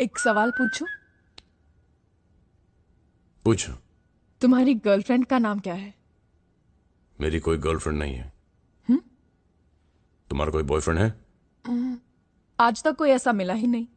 एक सवाल पूछूं? पूछो तुम्हारी गर्लफ्रेंड का नाम क्या है मेरी कोई गर्लफ्रेंड नहीं है हुँ? हम्म? तुम्हारा कोई बॉयफ्रेंड है आज तक कोई ऐसा मिला ही नहीं